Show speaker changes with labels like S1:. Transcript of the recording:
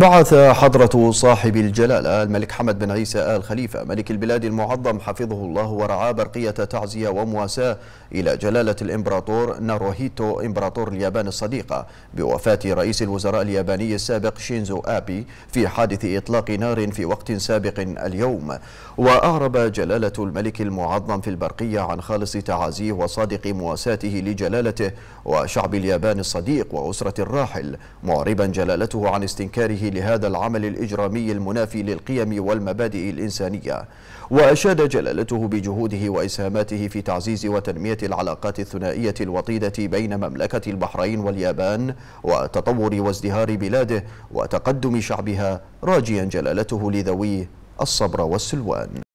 S1: بعث حضرة صاحب الجلالة الملك حمد بن عيسى آل خليفة ملك البلاد المعظم حفظه الله ورعاه برقية تعزية ومواساة إلى جلالة الإمبراطور ناروهيتو إمبراطور اليابان الصديقة بوفاة رئيس الوزراء الياباني السابق شينزو آبي في حادث إطلاق نار في وقت سابق اليوم وأعرب جلالة الملك المعظم في البرقية عن خالص تعازيه وصادق مواساته لجلالته وشعب اليابان الصديق وأسرة الراحل معربا جلالته عن استنكاره لهذا العمل الإجرامي المنافي للقيم والمبادئ الإنسانية وأشاد جلالته بجهوده وإسهاماته في تعزيز وتنمية العلاقات الثنائية الوطيدة بين مملكة البحرين واليابان وتطور وازدهار بلاده وتقدم شعبها راجيا جلالته لذويه الصبر والسلوان